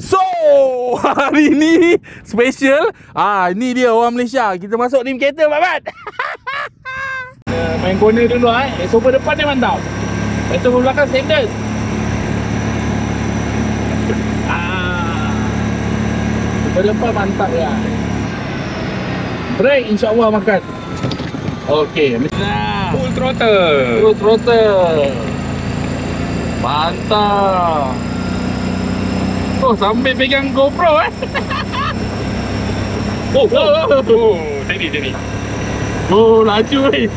So hari ni special ah ini dia orang Malaysia kita masuk ni kereta babat. main corner dulu eh. Esok depan ni mantap. Esok belakang sendes. Ah. Belepas mantap ya. Break insya-Allah makan. Okey, nah. Full throttle. Full throttle. Mantap. Oh, sambil pegang GoPro eh. Oh, oh, oh, oh. oh tadi tadi. Oh, laju wei.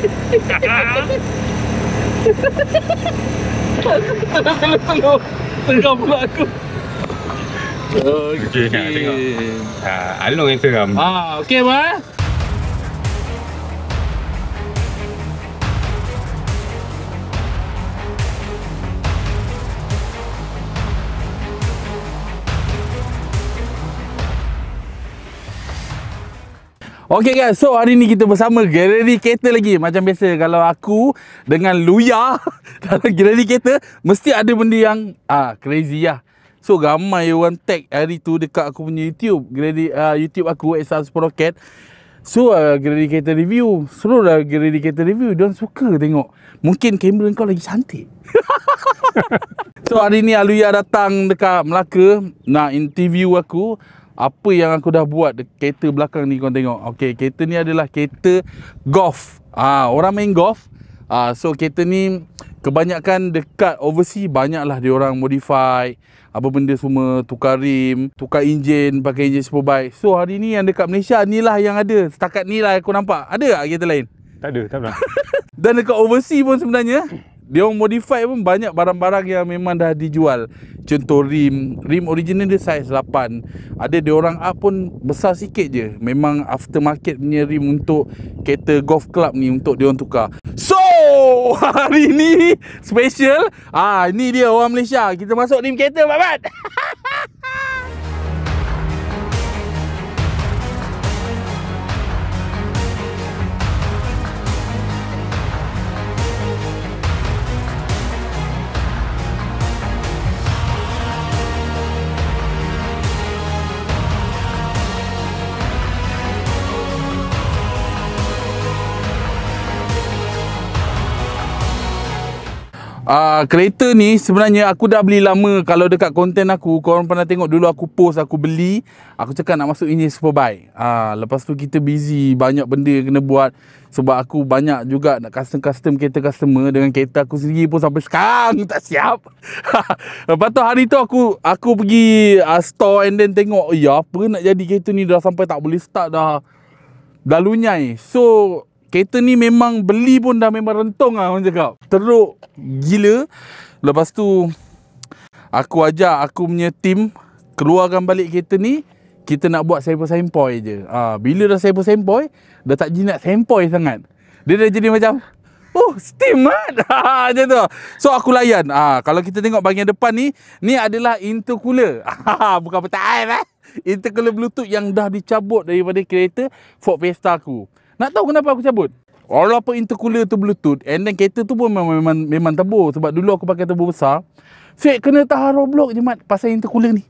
Tengah pula aku. Okey. Okay. Ha, ah, along yang seram. Ah, okay, bah. Okay guys, so hari ni kita bersama galeri kereta lagi Macam biasa kalau aku dengan Luya dalam galeri kereta Mesti ada benda yang ah crazy lah So ramai orang tag hari tu dekat aku punya YouTube galeri, uh, ah, YouTube aku, XR Super Rocket So uh, ah, galeri kereta review Seluruh dah galeri kereta review Diorang suka tengok Mungkin kamera kau lagi cantik So hari ni Luya datang dekat Melaka Nak interview aku apa yang aku dah buat kereta belakang ni kau tengok okey kereta ni adalah kereta golf ah orang main golf ah so kereta ni kebanyakan dekat overseas banyaklah dia orang modify apa benda semua tukar rim tukar enjin pakai enjin superbike so hari ni yang dekat Malaysia ni lah yang ada setakat ni lah aku nampak ada tak kereta lain tak ada tak ada. dan dekat overseas pun sebenarnya dia orang modify pun banyak barang-barang yang memang dah dijual contoh rim rim original dia size 8 ada dia orang up pun besar sikit je memang aftermarket punya rim untuk kereta golf club ni untuk dia orang tukar so hari ni special ah ini dia orang Malaysia kita masuk rim kereta babat uh, kereta ni sebenarnya aku dah beli lama kalau dekat konten aku korang pernah tengok dulu aku post aku beli aku cakap nak masuk ini superbike uh, ah, lepas tu kita busy banyak benda kena buat sebab aku banyak juga nak custom custom kereta customer dengan kereta aku sendiri pun sampai sekarang tak siap lepas tu hari tu aku aku pergi uh, store and then tengok ya apa nak jadi kereta ni dah sampai tak boleh start dah dah lunyai so Kereta ni memang beli pun dah memang rentong lah orang cakap Teruk gila Lepas tu Aku ajak aku punya tim Keluarkan balik kereta ni Kita nak buat sampoi-sampoi je ha, Bila dah sampoi-sampoi Dah tak jinak sampoi sangat Dia dah jadi macam Oh, steam mat. Ha, macam tu. So, aku layan. Ha, kalau kita tengok bahagian depan ni, ni adalah intercooler. Ha, ha, bukan petai, eh. Intercooler Bluetooth yang dah dicabut daripada kereta Ford Fiesta aku. Nak tahu kenapa aku cabut? Orang Walaupun intercooler tu bluetooth and then kereta tu pun memang memang, memang turbo sebab dulu aku pakai turbo besar. Sik kena tahan roblox je mat pasal intercooler ni.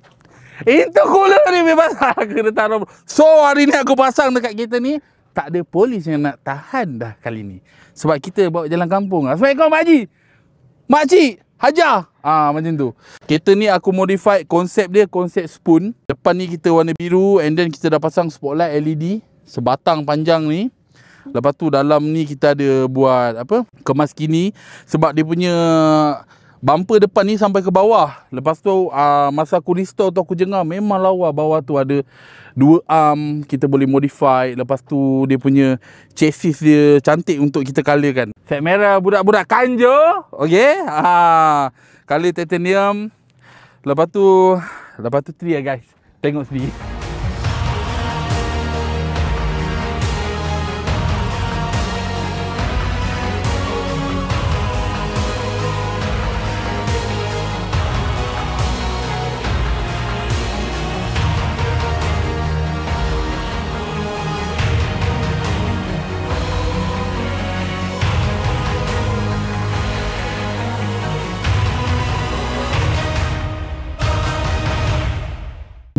Intercooler ni memang salah kena tahan roblox. So hari ni aku pasang dekat kereta ni tak ada polis yang nak tahan dah kali ni. Sebab kita bawa jalan kampung. Assalamualaikum Pak Haji. Mak Cik, hajar. Ah macam tu. Kereta ni aku modify konsep dia konsep spoon. Depan ni kita warna biru and then kita dah pasang spotlight LED sebatang panjang ni Lepas tu dalam ni kita ada buat apa? Kemas kini sebab dia punya bumper depan ni sampai ke bawah. Lepas tu uh, masa aku restore tu aku jengah memang lawa bawah tu ada dua arm kita boleh modify. Lepas tu dia punya chassis dia cantik untuk kita colorkan. Set merah budak-budak kanjo. Okey. Ha. Color titanium. Lepas tu lepas tu tree ya, guys. Tengok sendiri.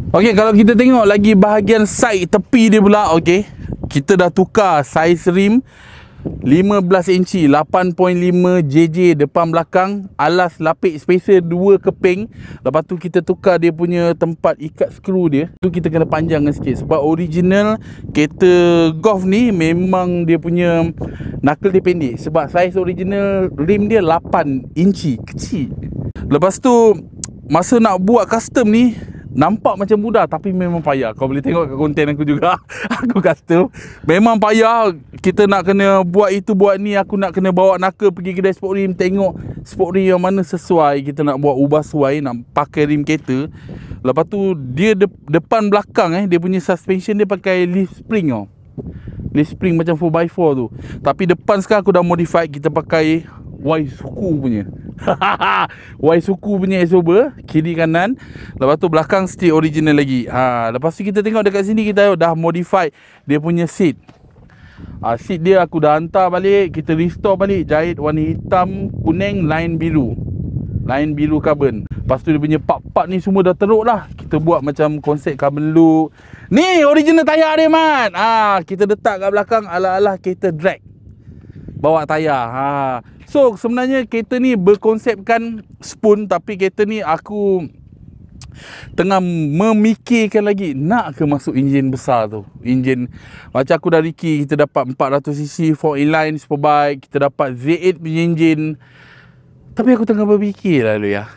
Okey, kalau kita tengok lagi bahagian side tepi dia pula, okey. Kita dah tukar size rim 15 inci 8.5 JJ depan belakang alas lapik spacer 2 keping lepas tu kita tukar dia punya tempat ikat skru dia tu kita kena panjangkan sikit sebab original kereta Golf ni memang dia punya knuckle dia pendek sebab size original rim dia 8 inci kecil lepas tu masa nak buat custom ni Nampak macam mudah tapi memang payah. Kau boleh tengok kat konten aku juga. aku custom. Memang payah. Kita nak kena buat itu buat ni. Aku nak kena bawa naka pergi kedai sport rim. Tengok sport rim yang mana sesuai. Kita nak buat ubah sesuai. Nak pakai rim kereta. Lepas tu dia de- depan belakang eh. Dia punya suspension dia pakai leaf spring oh. Leaf spring macam 4x4 tu. Tapi depan sekarang aku dah modify. Kita pakai Y suku punya. Y suku punya Xoba Kiri kanan Lepas tu belakang seat original lagi ha, Lepas tu kita tengok dekat sini Kita dah modify dia punya seat ha, Seat dia aku dah hantar balik Kita restore balik Jahit warna hitam kuning line biru Line biru carbon Lepas tu dia punya part-part ni semua dah teruk lah Kita buat macam konsep carbon look Ni original tayar dia Mat ha, Kita letak kat belakang ala-ala kereta drag Bawa tayar Haa So sebenarnya kereta ni berkonsepkan spoon tapi kereta ni aku tengah memikirkan lagi nak ke masuk enjin besar tu enjin macam aku dah riki kita dapat 400cc 4 inline superbike kita dapat Z8 punya enjin tapi aku tengah berfikir lah dulu ya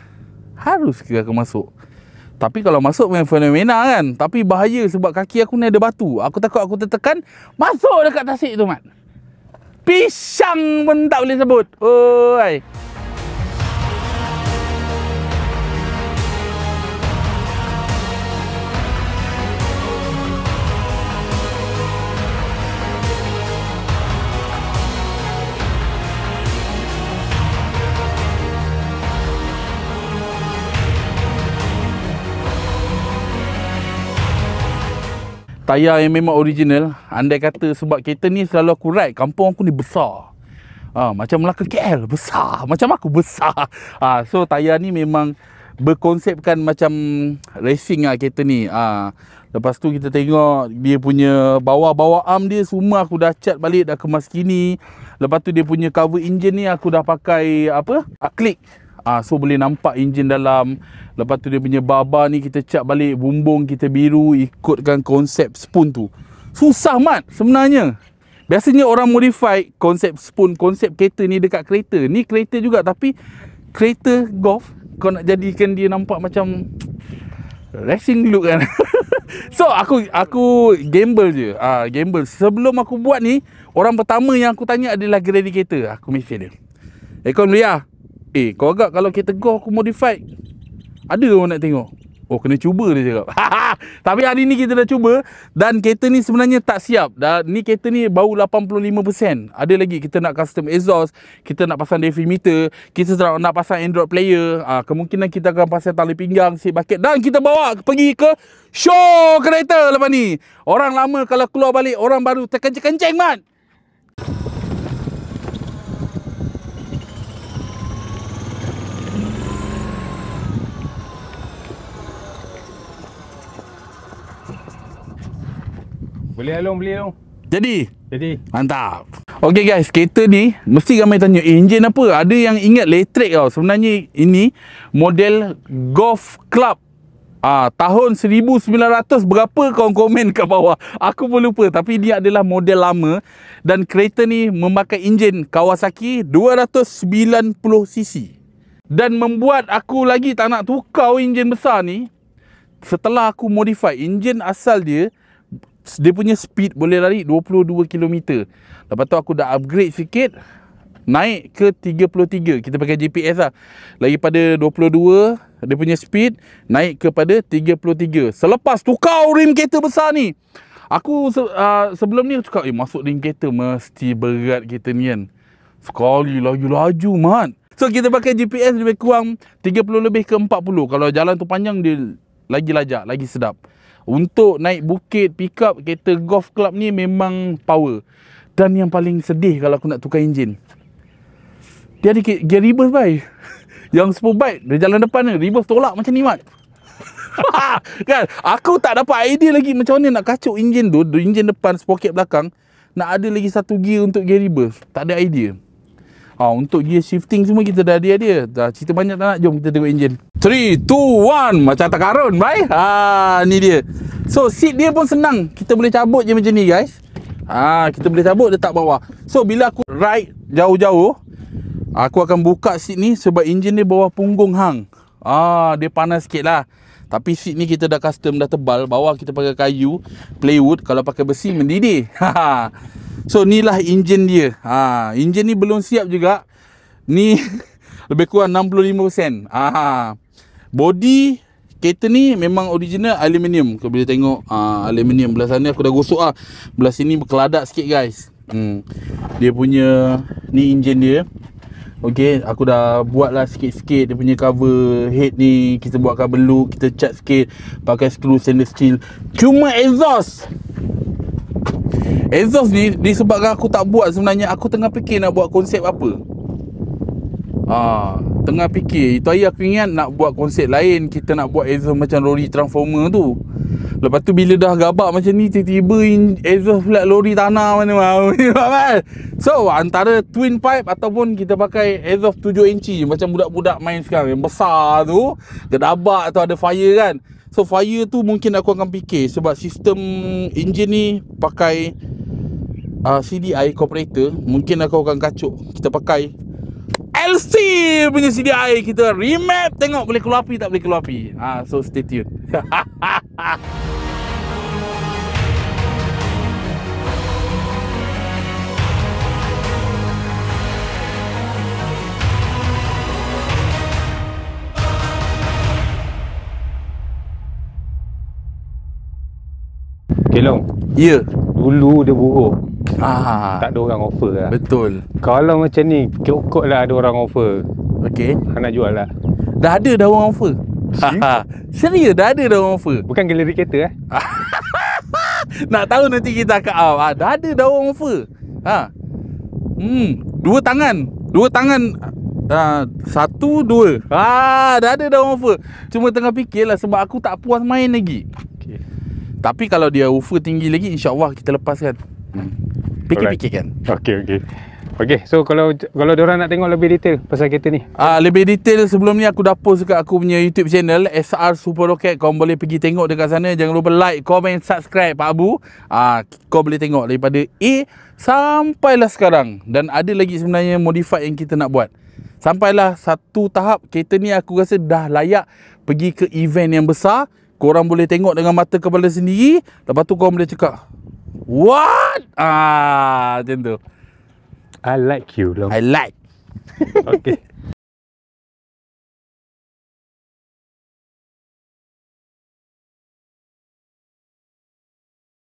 harus ke aku masuk tapi kalau masuk memang fenomena kan tapi bahaya sebab kaki aku ni ada batu aku takut aku tertekan masuk dekat tasik tu mat pisang pun tak boleh sebut. Oi. Oh, tayar yang memang original andai kata sebab kereta ni selalu aku ride kampung aku ni besar ha, macam Melaka KL besar macam aku besar ha, so tayar ni memang berkonsepkan macam racing lah kereta ni ha, lepas tu kita tengok dia punya bawa bawa arm dia semua aku dah cat balik dah kemas kini lepas tu dia punya cover engine ni aku dah pakai apa klik Ah ha, so boleh nampak enjin dalam. Lepas tu dia punya baba ni kita cap balik bumbung kita biru ikutkan konsep spoon tu. Susah mat sebenarnya. Biasanya orang modify konsep spoon, konsep kereta ni dekat kereta. Ni kereta juga tapi kereta golf kau nak jadikan dia nampak macam racing look kan. so aku aku gamble je. Ah ha, gamble. Sebelum aku buat ni, orang pertama yang aku tanya adalah gradi kereta. Aku mesej dia. Ekon Ria, Eh kau agak kalau kita tegur aku modified Ada orang nak tengok Oh kena cuba dia cakap Tapi hari ni kita dah cuba Dan kereta ni sebenarnya tak siap Dan ni kereta ni bau 85% Ada lagi kita nak custom exhaust Kita nak pasang defimeter Kita nak pasang android player ha, Kemungkinan kita akan pasang tali pinggang Seat bucket Dan kita bawa pergi ke Show kereta lepas ni Orang lama kalau keluar balik Orang baru terkenceng-kenceng man Boleh along beli along. Jadi? Jadi. Mantap. Okey guys, kereta ni mesti ramai tanya eh, enjin apa? Ada yang ingat elektrik tau. Sebenarnya ini model Golf Club Ah tahun 1900 berapa kau komen kat bawah. Aku pun lupa tapi dia adalah model lama dan kereta ni memakai enjin Kawasaki 290cc. Dan membuat aku lagi tak nak tukar enjin besar ni setelah aku modify enjin asal dia dia punya speed boleh lari 22 km. Lepas tu aku dah upgrade sikit naik ke 33. Kita pakai GPS lah. Lagi pada 22 dia punya speed naik kepada 33. Selepas tukar rim kereta besar ni. Aku uh, sebelum ni aku cakap eh masuk rim kereta mesti berat kita ni kan. Sekali laju-laju man. So kita pakai GPS lebih kurang 30 lebih ke 40. Kalau jalan tu panjang dia lagi lajak, lagi sedap. Untuk naik bukit pick up kereta golf club ni memang power. Dan yang paling sedih kalau aku nak tukar enjin. Dia ada gear reverse bhai. Yang super bike dia jalan depan ni reverse tolak macam ni mat. kan aku tak dapat idea lagi macam mana nak kacuk enjin tu enjin depan sprocket belakang nak ada lagi satu gear untuk gear reverse tak ada idea Ha, untuk gear shifting semua kita dah dia dia. Dah cerita banyak tak nak jom kita tengok enjin. 3 2 1 macam tak karun, bye. Ha ni dia. So seat dia pun senang. Kita boleh cabut je macam ni guys. Ha kita boleh cabut letak bawah. So bila aku ride jauh-jauh aku akan buka seat ni sebab enjin dia bawah punggung hang. Ah ha, dia panas sikit lah tapi seat ni kita dah custom dah tebal, bawah kita pakai kayu, plywood, kalau pakai besi mendidih. Ha, ha. So ni lah enjin dia. Ha, enjin ni belum siap juga. Ni lebih kurang 65%. Ah. Ha, ha. Body kereta ni memang original aluminium. Kau boleh tengok ha, aluminium belah sana aku dah gosok ah. Belah sini berkeladak sikit guys. Hmm. Dia punya ni enjin dia. Okey, aku dah buatlah sikit-sikit dia punya cover head ni, kita buat cover look, kita cat sikit pakai screw stainless steel. Cuma exhaust Exhaust ni disebabkan aku tak buat sebenarnya Aku tengah fikir nak buat konsep apa Haa Tengah fikir Itu hari aku ingat nak buat konsep lain Kita nak buat exhaust macam lori transformer tu Lepas tu bila dah gabak macam ni Tiba-tiba exhaust pula lori tanah mana-mana So antara twin pipe Ataupun kita pakai exhaust 7 inci Macam budak-budak main sekarang Yang besar tu Gedabak tu ada fire kan So fire tu mungkin aku akan fikir Sebab sistem engine ni Pakai uh, ah, CDI Corporator Mungkin aku akan kacuk Kita pakai LC punya CDI Kita remap Tengok boleh keluar api Tak boleh keluar api uh, So stay tuned Kelong. Ya. Yeah. Dulu dia buruk. Ah. Tak ada orang offer lah. Betul. Kalau macam ni, kiokok lah ada orang offer. Okey. Nak jual lah. Dah ada dah orang offer? Serius? dah ada dah orang offer? Bukan galeri kereta eh? nak tahu nanti kita akan ah, ah, Dah ada dah orang offer. Ha. Hmm. Dua tangan. Dua tangan. Uh, satu, dua. Ah, dah ada dah orang offer. Cuma tengah fikirlah sebab aku tak puas main lagi. Okay. Tapi kalau dia offer tinggi lagi, insyaAllah kita lepaskan. Hmm. Fikir-fikir kan Okey okey Okey so kalau kalau diorang nak tengok lebih detail pasal kereta ni Ah uh, Lebih detail sebelum ni aku dah post dekat aku punya YouTube channel SR Super Rocket Kau boleh pergi tengok dekat sana Jangan lupa like, komen, subscribe Pak Abu Ah uh, Kau boleh tengok daripada A Sampailah sekarang Dan ada lagi sebenarnya modified yang kita nak buat Sampailah satu tahap kereta ni aku rasa dah layak Pergi ke event yang besar Korang boleh tengok dengan mata kepala sendiri Lepas tu korang boleh cakap What? Ah, macam tu. I like you long. I like. okay.